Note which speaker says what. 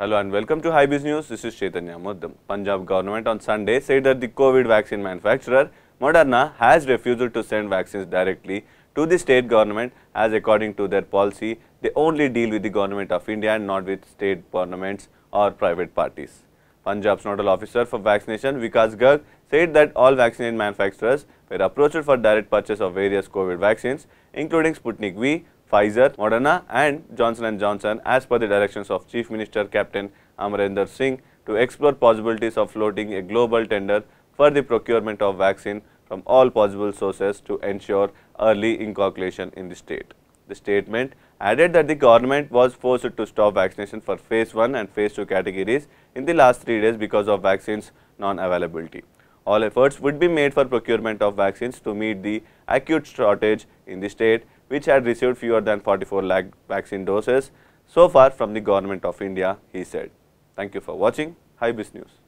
Speaker 1: Hello and welcome to High Biz News. This is Chaitanya Muddam. Punjab government on Sunday said that the COVID vaccine manufacturer Moderna has refused to send vaccines directly to the state government as according to their policy they only deal with the government of India and not with state governments or private parties. Punjab's nodal officer for vaccination Vikas Garg said that all vaccine manufacturers were approached for direct purchase of various COVID vaccines including Sputnik V, Pfizer, Moderna and Johnson & Johnson as per the directions of Chief Minister Captain Amarinder Singh to explore possibilities of floating a global tender for the procurement of vaccine from all possible sources to ensure early inoculation in the state. The statement added that the government was forced to stop vaccination for phase 1 and phase 2 categories in the last 3 days because of vaccines non-availability. All efforts would be made for procurement of vaccines to meet the acute shortage in the state which had received fewer than 44 lakh vaccine doses so far from the government of India, he said. Thank you for watching. Hi News.